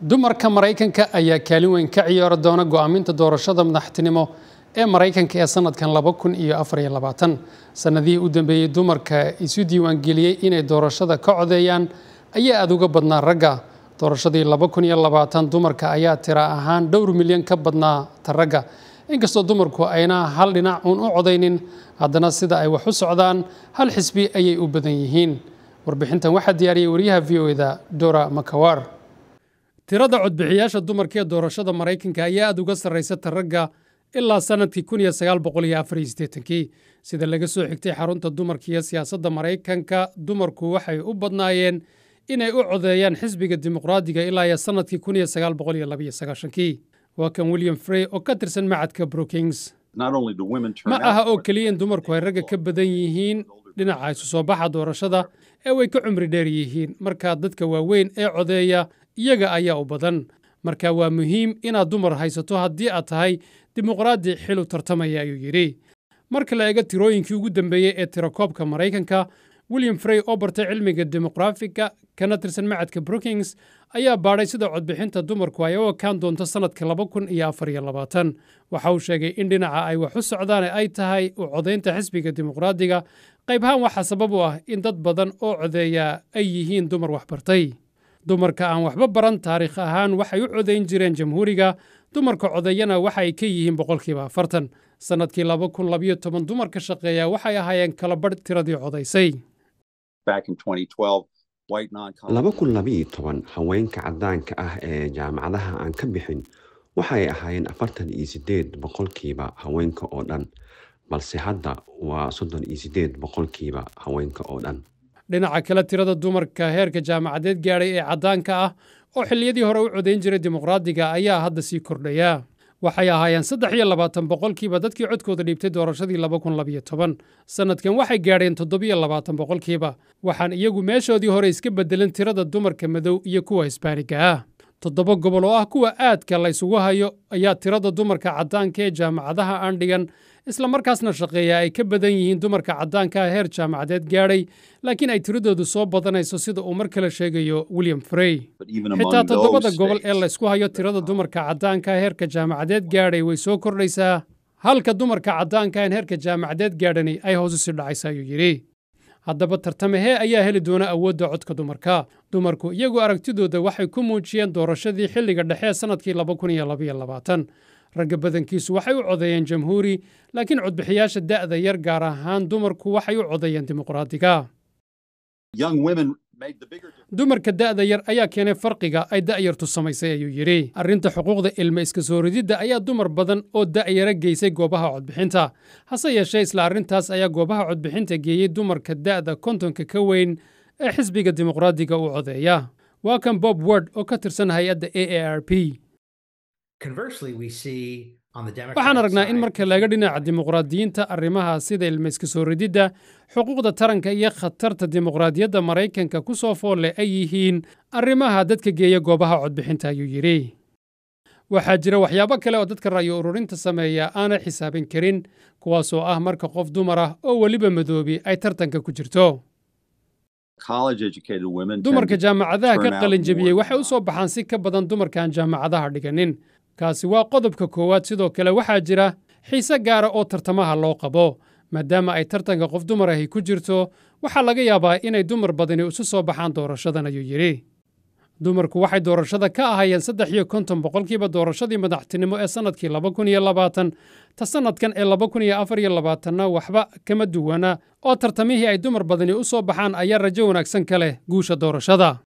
dumarka maraykanka ayaa kaalin weyn ka ciyaari doona go'aaminta doorashada madaxtinimo ee maraykanka ee sanadkan laba kun iyo afar labaatan sanadihii u dambeeyey dumarka isu diiwaangeliyey inay doorashada ka codeeyaan ayaa aada uga badnaa ragga doorashadii laba kun iyo labaatan dumarka ayaa tira ahaan dhowr milyan ka badnaa ta ragga inkastoo dumarku ayna hal dhinac uun u codaynin haddana sida ay wax u socdaan hal xisbi ayay u badan yihiin warbixintan waxaa diyaariyey wariyaha v o eda dora makawar tirada codbixiyaasha dumarka ee doorashada maraykanka ayaa aad uga sarraysata ragga ilaa sannadkii kun iyo sagaal boqol sida laga soo xigtay xarunta dumarka iyo siyaasadda maraykanka dumarku waxay u badnaayeen inay u codeeyaan xisbiga dimuqraadiga ilaa iyo sannadkii kun iyo waa kan william frey oo ka tirsan macadka brookings ma aha oo keliya in dumarku ay ragga ka badan yihiin dhinaca isu soo baxa doorashada ee way ka cumri dheer yihiin markaa dadka waaweyn ee codeeya iyaga ayaa u badan marka waa muhiim inaad dumar haysato haddii aad tahay dimuqraadi xilu tartamaya ayuu yidhi marka la eego tirooyinkii ugu dambeeyey ee tirakoobka maraykanka william frey oo bartay cilmiga demografiga kana tirsan macadka brookings ayaa baadhay sida codbixinta dumarku ay u ekaan doonto sannadka laba kun iyo afar iyo labaatan waxa uu sheegay in dhinaca ay wax u socdaan ay tahay u codaynta xisbiga dimuqraadiga qaybhaan waxaa sabab u ah in dad badan oo codeeyaa ay yihiin dumar waxbartay dumarka aan waxba baran taariikh ahaan waxay u codayn jireen jamhuuriga dumarka codayana waxaay ka yihiin boqolkiiba afartan sannadkii laba kun labiyo toban dumarka shaqeeya waxay ahaayeen kalabadh tiradii codaysay laba kun labaiyo toban haweenka cadaanka ah ee jaamacadaha aan ka bixin waxay ahaayeen afartan iyo sideed boqolkiiba haweenka oo dhan balse hadda waa soddon iyo sideed boqolkiiba haweenka oo dhan dhinaca kale tirada dumarka heerka jaamacadeed gaadhay ee caddaanka ah oo xilliyadii hore u codayn jiray dimuqraadiga ayaa hadda sii kordhaya waxay ahaayeen saddex iyo labaatan boqolkiiba dadkii codkooda dhiibtay doorashadii laba kun labiyo toban sannadkan waxay gaadheen toddobiyo labaatan boqolkiiba waxaan iyagu meeshoodii hore iska beddelan tirada dumarka madow iyo kuwa hisbaaniga ah toddoba gobol oo ah kuwa aadka laysugu hayo ayaa tirada dumarka caddaanka ee jaamacadaha aan dhigan isla markaasna shaqeeya ay ka badan yihiin dumarka caddaanka ah heer jaamacadeed gaadhay laakiin ay tiradoodu soo badanayso sida uu mar kale sheegayo william frey xitaa toddobada gobol ee laysku hayo tirada dumarka caddaanka ah heerka jaamacadeed gaadhay way soo kordhaysaa halka dumarka caddaanka en ah heerka jaamacadeed gaadhani ay hoosu dhacaysa ayuu yidhi haddaba tartamahee ayaa heli doona awoodda codka dumarka dumarku iyagu aragtidooda waxay ku muujiyeen doorashadii xilliga dhexe sannadkii laba kun iyo labaiyo labaatan ragga badankiisu waxay u codeeyeen jamhuuri laakiin codbixiyaasha da'da yar gaar ahaan dumarku waxay u codeeyeen dimuqraadiga dumarka da'da yar ayaa keenay farqiga ay da'yartu samaysay ayuu yidhi arrinta xuquuqda ilma iska soo rididda ayaa dumar badan oo da'yara geysay goobaha codbixinta hase yeeshee isla arrintaas ayaa goobaha codbixinta geeyey dumarka da'da kontonka ka weyn ee xisbiga dimuqraadiga u codeeya waa kan bob word oo ka tirsan hay-adda a a r p waxaan aragnaa in marka laga dhinaca dimuqraadiyiinta arrimaha sida ilmayska soo rididda xuquuqda taranka iyo khatarta dimuqraadiyadda maraykanka ku soo foolle ay yihiin arrimaha dadka geeya goobaha codbixinta ayuu yidhi waxaa jira waxyaabo kale oo dadka ra'yo ururinta sameeya aana xisaabin karin kuwaasoo ah marka qof dumar ah oo weliba madoobi ay tartanka ku jirto dumarka jaamacadaha ka qalinjabiyey waxay u soo uh, baxaan si ka badan dumarka aan jaamacadaha dhiganin kaasi waa qodobka koowaad sidoo kale waxaa jira xiise gaara oo tartamaha loo qabo maadaama ay tartanka qof dumar ahi ku jirto waxaa laga yaabaa inay dumar badani isu soo baxaan doorashadan ayuu yidhi dumarku waxay doorashada ka ahaayeen saddex iyo konton boqolkiiba doorashadii madaxtinimo ee sannadkii laba kun iyo labaatan ta sannadkan ee laba kun iyo afar iyo labaatanna waxba kama duwana oo tartamihii ay dumar badani u soo baxaan ayaa rajo wanaagsan ka leh guusha doorashada